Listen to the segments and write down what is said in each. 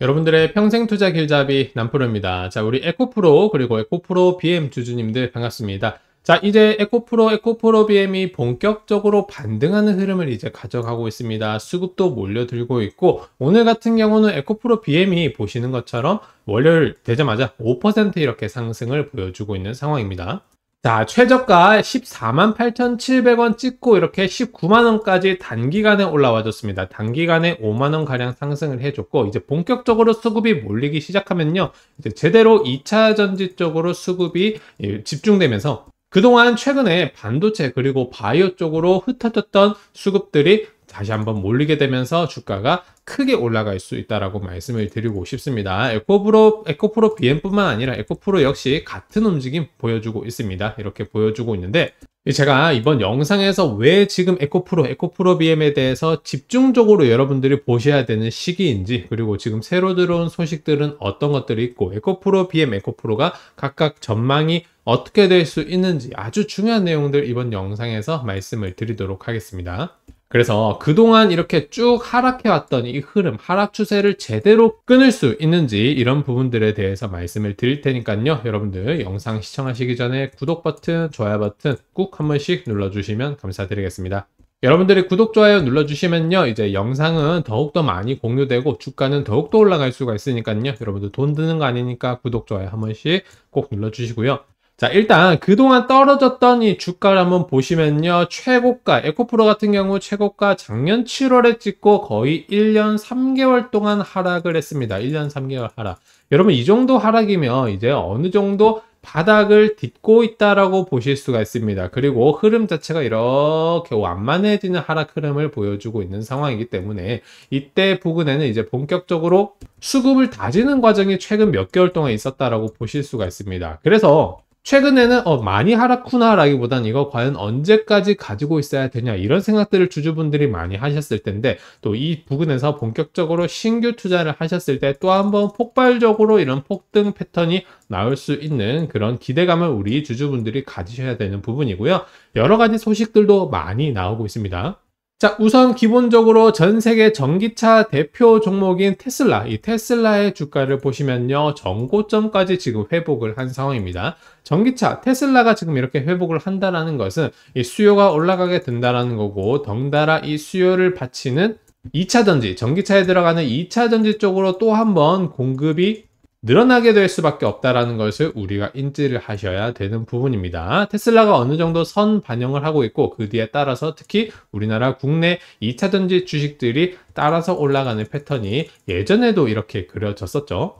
여러분들의 평생 투자 길잡이 남프로입니다. 자, 우리 에코프로 그리고 에코프로 BM 주주님들 반갑습니다. 자, 이제 에코프로, 에코프로 BM이 본격적으로 반등하는 흐름을 이제 가져가고 있습니다. 수급도 몰려들고 있고 오늘 같은 경우는 에코프로 BM이 보시는 것처럼 월요일 되자마자 5% 이렇게 상승을 보여주고 있는 상황입니다. 자, 최저가 1 4 8,700원 찍고 이렇게 19만원까지 단기간에 올라와줬습니다. 단기간에 5만원가량 상승을 해줬고, 이제 본격적으로 수급이 몰리기 시작하면요. 이제 제대로 2차 전지 쪽으로 수급이 예, 집중되면서 그동안 최근에 반도체 그리고 바이오 쪽으로 흩어졌던 수급들이 다시 한번 몰리게 되면서 주가가 크게 올라갈 수 있다라고 말씀을 드리고 싶습니다. 에코프로 에코프로 BM뿐만 아니라 에코프로 역시 같은 움직임 보여주고 있습니다. 이렇게 보여주고 있는데 제가 이번 영상에서 왜 지금 에코프로, 에코프로 BM에 대해서 집중적으로 여러분들이 보셔야 되는 시기인지 그리고 지금 새로 들어온 소식들은 어떤 것들이 있고 에코프로 BM, 에코프로가 각각 전망이 어떻게 될 수 있는지 아주 중요한 내용들 이번 영상에서 말씀을 드리도록 하겠습니다. 그래서 그동안 이렇게 쭉 하락해왔던 이 흐름, 하락 추세를 제대로 끊을 수 있는지 이런 부분들에 대해서 말씀을 드릴 테니까요. 여러분들 영상 시청하시기 전에 구독 버튼, 좋아요 버튼 꾹한 번씩 눌러주시면 감사드리겠습니다. 여러분들이 구독, 좋아요 눌러주시면요. 이제 영상은 더욱더 많이 공유되고 주가는 더욱더 올라갈 수가 있으니까요. 여러분들 돈 드는 거 아니니까 구독, 좋아요 한 번씩 꼭 눌러주시고요. 자 일단 그동안 떨어졌던 이 주가를 한번 보시면요 최고가 에코프로 같은 경우 최고가 작년 7월에 찍고 거의 1년 3개월 동안 하락을 했습니다 1년 3개월 하락 여러분 이 정도 하락이면 이제 어느 정도 바닥을 딛고 있다라고 보실 수가 있습니다 그리고 흐름 자체가 이렇게 완만해지는 하락 흐름을 보여주고 있는 상황이기 때문에 이때 부근에는 이제 본격적으로 수급을 다지는 과정이 최근 몇 개월 동안 있었다라고 보실 수가 있습니다 그래서 최근에는 어, 많이 하락구나라기보단 이거 과연 언제까지 가지고 있어야 되냐 이런 생각들을 주주분들이 많이 하셨을 텐데 또 이 부근에서 본격적으로 신규 투자를 하셨을 때 또 한 번 폭발적으로 이런 폭등 패턴이 나올 수 있는 그런 기대감을 우리 주주분들이 가지셔야 되는 부분이고요. 여러 가지 소식들도 많이 나오고 있습니다. 자, 우선 기본적으로 전 세계 전기차 대표 종목인 테슬라, 이 테슬라의 주가를 보시면요. 전고점까지 지금 회복을 한 상황입니다. 전기차 테슬라가 지금 이렇게 회복을 한다라는 것은 이 수요가 올라가게 된다라는 거고 덩달아 이 수요를 바치는 2차 전지, 전기차에 들어가는 2차 전지 쪽으로 또 한번 공급이 늘어나게 될 수밖에 없다라는 것을 우리가 인지를 하셔야 되는 부분입니다. 테슬라가 어느 정도 선 반영을 하고 있고 그 뒤에 따라서 특히 우리나라 국내 2차전지 주식들이 따라서 올라가는 패턴이 예전에도 이렇게 그려졌었죠.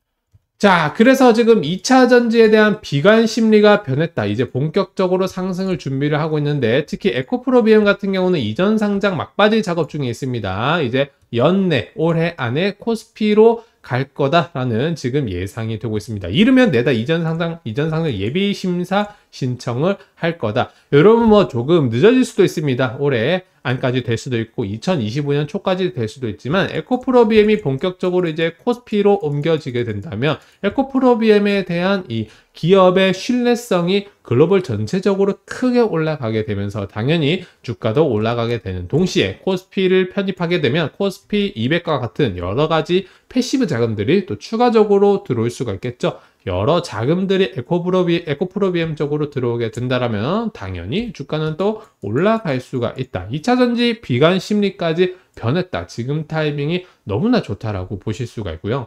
자, 그래서 지금 2차 전지에 대한 비관 심리가 변했다. 이제 본격적으로 상승을 준비를 하고 있는데 특히 에코프로비엠 같은 경우는 이전 상장 막바지 작업 중에 있습니다. 이제 연내 올해 안에 코스피로 갈 거다라는 지금 예상이 되고 있습니다. 이르면 내다 이전 상장 이전 상장 예비 심사 신청을 할 거다. 여러분 뭐 조금 늦어질 수도 있습니다. 올해 안까지 될 수도 있고 2025년 초까지 될 수도 있지만 에코프로비엠이 본격적으로 이제 코스피로 옮겨지게 된다면 에코프로비엠에 대한 이 기업의 신뢰성이 글로벌 전체적으로 크게 올라가게 되면서 당연히 주가도 올라가게 되는 동시에 코스피를 편입하게 되면 코스피 200과 같은 여러 가지 패시브 자금들이 또 추가적으로 들어올 수가 있겠죠. 여러 자금들이 에코프로비, 에코프로비엠 쪽으로 들어오게 된다면 당연히 주가는 또 올라갈 수가 있다. 2차전지 비관 심리까지 변했다. 지금 타이밍이 너무나 좋다라고 보실 수가 있고요.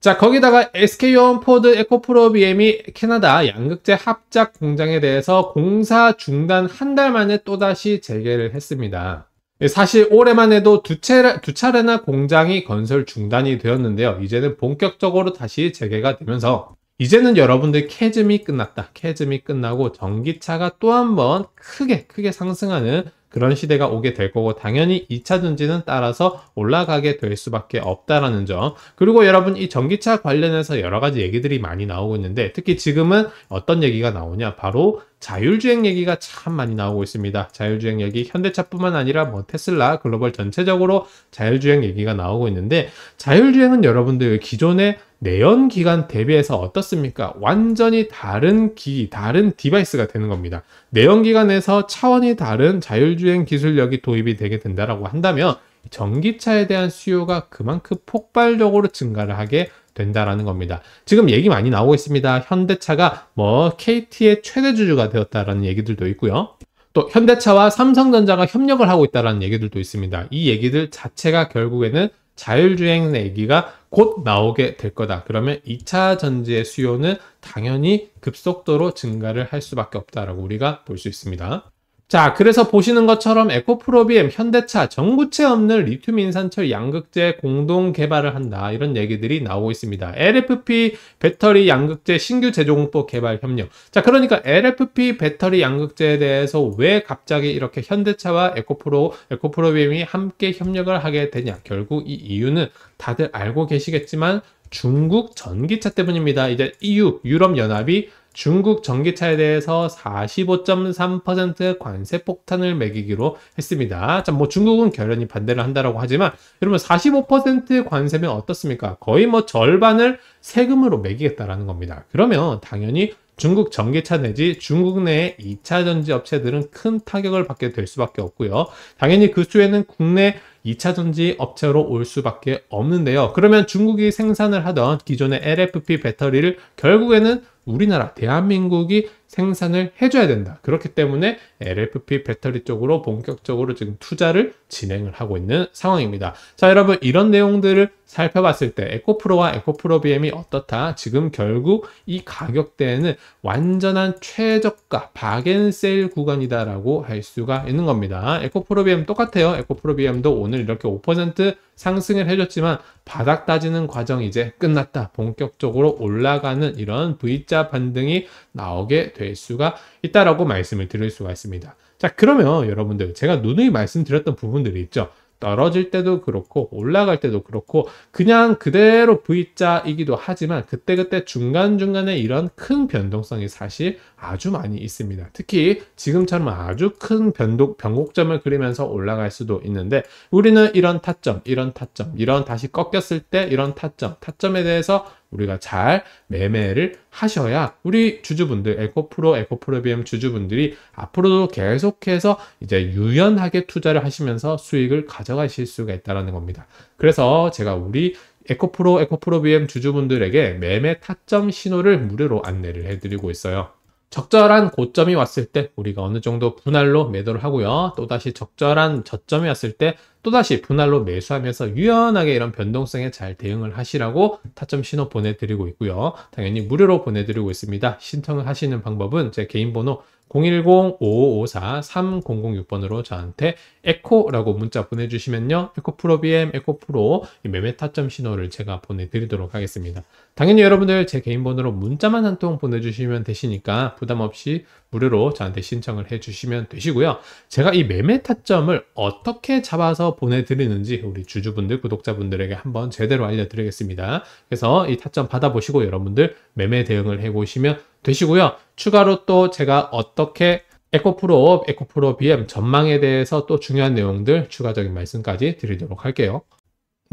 자 거기다가 SK온 포드 에코프로비엠이 캐나다 양극재 합작 공장에 대해서 공사 중단 한 달 만에 또다시 재개를 했습니다. 사실 올해만 해도 두, 차두 차례나 공장이 건설 중단이 되었는데요. 이제는 본격적으로 다시 재개가 되면서 이제는 여러분들 캐즘이 끝났다. 캐즘이 끝나고 전기차가 또 한 번 크게 크게 상승하는 그런 시대가 오게 될 거고 당연히 2차 전지는 따라서 올라가게 될 수밖에 없다라는 점 그리고 여러분 이 전기차 관련해서 여러 가지 얘기들이 많이 나오고 있는데 특히 지금은 어떤 얘기가 나오냐 바로 자율주행 얘기가 참 많이 나오고 있습니다 자율주행 얘기 현대차뿐만 아니라 뭐 테슬라 글로벌 전체적으로 자율주행 얘기가 나오고 있는데 자율주행은 여러분들 기존에 내연 기관 대비해서 어떻습니까? 완전히 다른 기, 다른 디바이스가 되는 겁니다. 내연 기관에서 차원이 다른 자율주행 기술력이 도입이 되게 된다라고 한다면 전기차에 대한 수요가 그만큼 폭발적으로 증가를 하게 된다라는 겁니다. 지금 얘기 많이 나오고 있습니다. 현대차가 뭐 KT의 최대 주주가 되었다라는 얘기들도 있고요. 또 현대차와 삼성전자가 협력을 하고 있다라는 얘기들도 있습니다. 이 얘기들 자체가 결국에는 자율주행 내기가 곧 나오게 될 거다. 그러면 2차 전지의 수요는 당연히 급속도로 증가를 할 수밖에 없다라고 우리가 볼 수 있습니다. 자, 그래서 보시는 것처럼 에코프로비엠, 현대차, 전구체 없는 리튬 인산철 양극재 공동 개발을 한다. 이런 얘기들이 나오고 있습니다. LFP 배터리 양극재 신규 제조공법 개발 협력. 자, 그러니까 LFP 배터리 양극재에 대해서 왜 갑자기 이렇게 현대차와 에코프로, 에코프로비엠이 함께 협력을 하게 되냐. 결국 이 이유는 다들 알고 계시겠지만 중국 전기차 때문입니다. 이제 EU, 유럽연합이 중국 전기차에 대해서 45.3%의 관세 폭탄을 매기기로 했습니다. 자, 뭐 중국은 결연히 반대를 한다라고 하지만 여러분 45%의 관세면 어떻습니까? 거의 뭐 절반을 세금으로 매기겠다라는 겁니다. 그러면 당연히 중국 전기차 내지 중국 내 2차 전지 업체들은 큰 타격을 받게 될 수밖에 없고요. 당연히 그 수에는 국내 2차 전지 업체로 올 수밖에 없는데요. 그러면 중국이 생산을 하던 기존의 LFP 배터리를 결국에는 우리나라 대한민국이 생산을 해줘야 된다. 그렇기 때문에 LFP 배터리 쪽으로 본격적으로 지금 투자를 진행을 하고 있는 상황입니다. 자 여러분 이런 내용들을 살펴봤을 때 에코프로와 에코프로 BM이 어떻다? 지금 결국 이 가격대에는 완전한 최저가 바겐세일 구간이다라고 할 수가 있는 겁니다. 에코프로 BM 똑같아요. 에코프로 BM도 오늘 이렇게 5% 상승을 해줬지만 바닥 따지는 과정 이제 끝났다. 본격적으로 올라가는 이런 V자 반등이 나오게 될 수가 있다라고 말씀을 드릴 수가 있습니다. 자 그러면 여러분들 제가 누누이 말씀드렸던 부분들이 있죠. 떨어질 때도 그렇고 올라갈 때도 그렇고 그냥 그대로 V자이기도 하지만 그때그때 중간중간에 이런 큰 변동성이 사실 아주 많이 있습니다. 특히 지금처럼 아주 큰 변동, 변곡점을 그리면서 올라갈 수도 있는데 우리는 이런 타점, 이런 타점, 이런 다시 꺾였을 때 이런 타점, 타점에 대해서 우리가 잘 매매를 하셔야 우리 주주분들 에코프로 에코프로비엠 주주분들이 앞으로도 계속해서 이제 유연하게 투자를 하시면서 수익을 가져가실 수가 있다는 겁니다. 그래서 제가 우리 에코프로 에코프로비엠 주주분들에게 매매 타점 신호를 무료로 안내를 해드리고 있어요. 적절한 고점이 왔을 때 우리가 어느 정도 분할로 매도를 하고요. 또다시 적절한 저점이 왔을 때 또다시 분할로 매수하면서 유연하게 이런 변동성에 잘 대응을 하시라고 타점 신호 보내드리고 있고요. 당연히 무료로 보내드리고 있습니다. 신청을 하시는 방법은 제 개인 번호 010-5554-3006번으로 저한테 에코라고 문자 보내주시면요. 에코프로비엠, 에코프로 매매 타점 신호를 제가 보내드리도록 하겠습니다. 당연히 여러분들 제 개인 번호로 문자만 한 통 보내주시면 되시니까 부담 없이 무료로 저한테 신청을 해주시면 되시고요. 제가 이 매매 타점을 어떻게 잡아서 보내드리는지 우리 주주분들, 구독자분들에게 한번 제대로 알려드리겠습니다. 그래서 이 타점 받아보시고 여러분들 매매 대응을 해보시면 되시고요. 추가로 또 제가 어떻게 에코프로 에코프로 BM 전망에 대해서 또 중요한 내용들 추가적인 말씀까지 드리도록 할게요.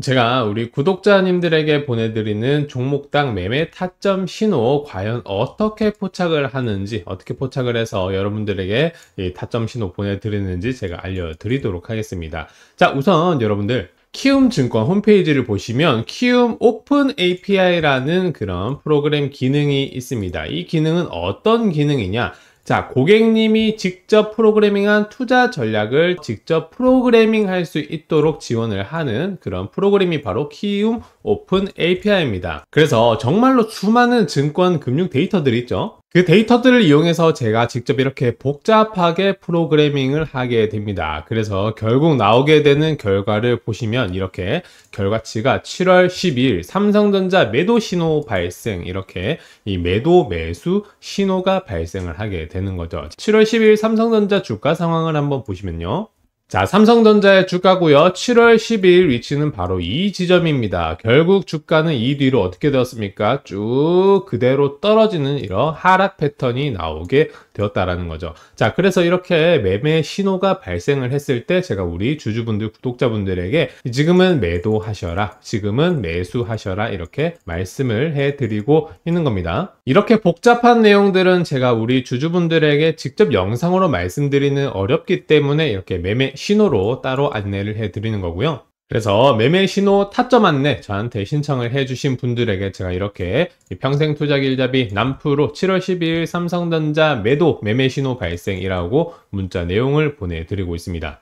제가 우리 구독자님들에게 보내드리는 종목당 매매 타점 신호 과연 어떻게 포착을 하는지 어떻게 포착을 해서 여러분들에게 타점 신호 보내드리는지 제가 알려드리도록 하겠습니다. 자 우선 여러분들 키움증권 홈페이지를 보시면 키움 오픈 API라는 그런 프로그램 기능이 있습니다. 이 기능은 어떤 기능이냐? 자, 고객님이 직접 프로그래밍한 투자 전략을 직접 프로그래밍 할수 있도록 지원을 하는 그런 프로그램이 바로 키움 오픈 API입니다. 그래서 정말로 수많은 증권 금융 데이터들이 있죠. 그 데이터들을 이용해서 제가 직접 이렇게 복잡하게 프로그래밍을 하게 됩니다. 그래서 결국 나오게 되는 결과를 보시면 이렇게 결과치가 7월 12일 삼성전자 매도 신호 발생 이렇게 이 매도 매수 신호가 발생을 하게 되는 거죠. 7월 12일 삼성전자 주가 상황을 한번 보시면요. 자, 삼성전자의 주가고요. 7월 12일 위치는 바로 이 지점입니다. 결국 주가는 이 뒤로 어떻게 되었습니까? 쭉 그대로 떨어지는 이런 하락 패턴이 나오게 되었다라는 거죠. 자, 그래서 이렇게 매매 신호가 발생을 했을 때 제가 우리 주주분들, 구독자분들에게 지금은 매도하셔라, 지금은 매수하셔라 이렇게 말씀을 해드리고 있는 겁니다. 이렇게 복잡한 내용들은 제가 우리 주주분들에게 직접 영상으로 말씀드리는 어렵기 때문에 이렇게 매매 신호로 따로 안내를 해드리는 거고요. 그래서 매매 신호 타점 안내 저한테 신청을 해주신 분들에게 제가 이렇게 평생 투자 길잡이 남프로 7월 12일 삼성전자 매도 매매 신호 발생이라고 문자 내용을 보내드리고 있습니다.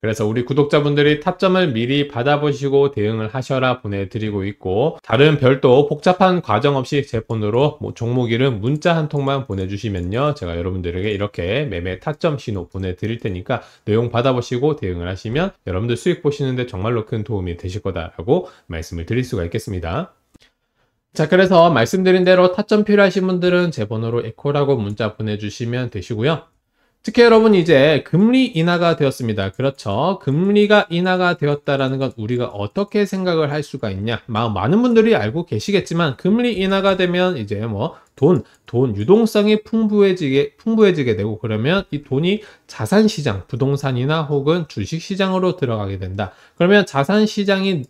그래서 우리 구독자분들이 타점을 미리 받아보시고 대응을 하셔라 보내드리고 있고 다른 별도 복잡한 과정 없이 제 폰으로 뭐 종목 이름 문자 한 통만 보내주시면요 제가 여러분들에게 이렇게 매매 타점 신호 보내드릴 테니까 내용 받아보시고 대응을 하시면 여러분들 수익 보시는데 정말로 큰 도움이 되실 거다라고 말씀을 드릴 수가 있겠습니다. 자 그래서 말씀드린 대로 타점 필요하신 분들은 제 번호로 에코라고 문자 보내주시면 되시고요. 특히 여러분 이제 금리 인하가 되었습니다. 그렇죠. 금리가 인하가 되었다라는 건 우리가 어떻게 생각을 할 수가 있냐. 많은 분들이 알고 계시겠지만 금리 인하가 되면 이제 뭐 돈, 돈 유동성이 풍부해지게 풍부해지게 되고 그러면 이 돈이 자산 시장, 부동산이나 혹은 주식 시장으로 들어가게 된다. 그러면 자산 시장이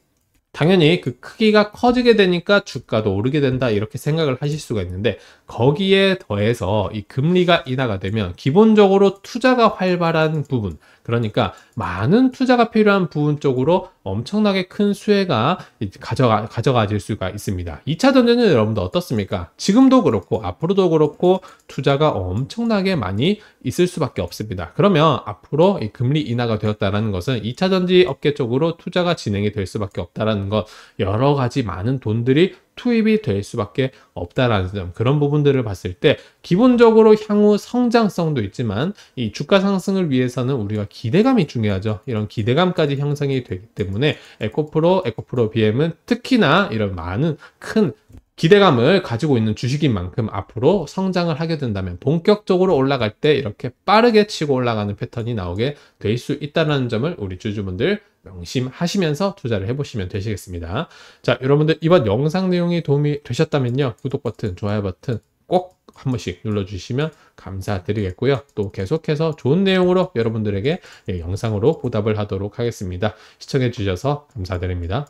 당연히 그 크기가 커지게 되니까 주가도 오르게 된다 이렇게 생각을 하실 수가 있는데 거기에 더해서 이 금리가 인하가 되면 기본적으로 투자가 활발한 부분 그러니까 많은 투자가 필요한 부분 쪽으로 엄청나게 큰 수혜가 가져가, 가져가질 수가 있습니다. 2차 전지은 여러분들 어떻습니까? 지금도 그렇고 앞으로도 그렇고 투자가 엄청나게 많이 있을 수밖에 없습니다. 그러면 앞으로 금리 인하가 되었다는 것은 2차 전지 업계 쪽으로 투자가 진행이 될 수밖에 없다는 것 여러 가지 많은 돈들이 투입이 될 수밖에 없다라는 점 그런 부분들을 봤을 때 기본적으로 향후 성장성도 있지만 이 주가 상승을 위해서는 우리가 기대감이 중요하죠 이런 기대감까지 형성이 되기 때문에 에코프로 에코프로 BM은 특히나 이런 많은 큰 기대감을 가지고 있는 주식인 만큼 앞으로 성장을 하게 된다면 본격적으로 올라갈 때 이렇게 빠르게 치고 올라가는 패턴이 나오게 될 수 있다는 점을 우리 주주분들 명심하시면서 투자를 해보시면 되시겠습니다. 자, 여러분들 이번 영상 내용이 도움이 되셨다면요. 구독 버튼, 좋아요 버튼 꼭 한 번씩 눌러주시면 감사드리겠고요. 또 계속해서 좋은 내용으로 여러분들에게 예, 영상으로 보답을 하도록 하겠습니다. 시청해주셔서 감사드립니다.